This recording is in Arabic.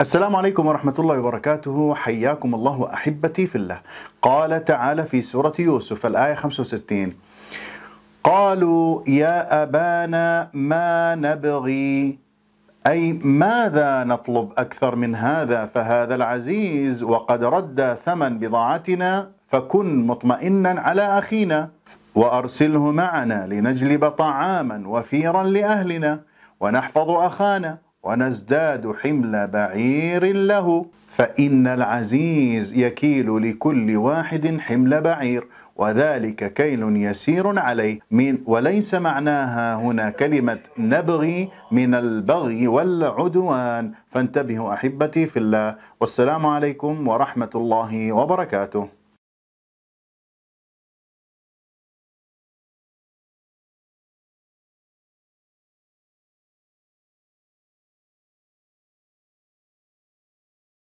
السلام عليكم ورحمة الله وبركاته حياكم الله أحبتي في الله قال تعالى في سورة يوسف الآية 65 قالوا يا أبانا ما نبغي أي ماذا نطلب أكثر من هذا فهذا العزيز وقد رد ثمن بضاعتنا فكن مطمئنا على أخينا وأرسله معنا لنجلب طعاما وفيرا لأهلنا ونحفظ أخانا ونزداد حمل بعير له فإن العزيز يكيل لكل واحد حمل بعير وذلك كيل يسير عليه من وليس معناها هنا كلمة نبغي من البغي والعدوان فانتبهوا أحبتي في الله والسلام عليكم ورحمة الله وبركاته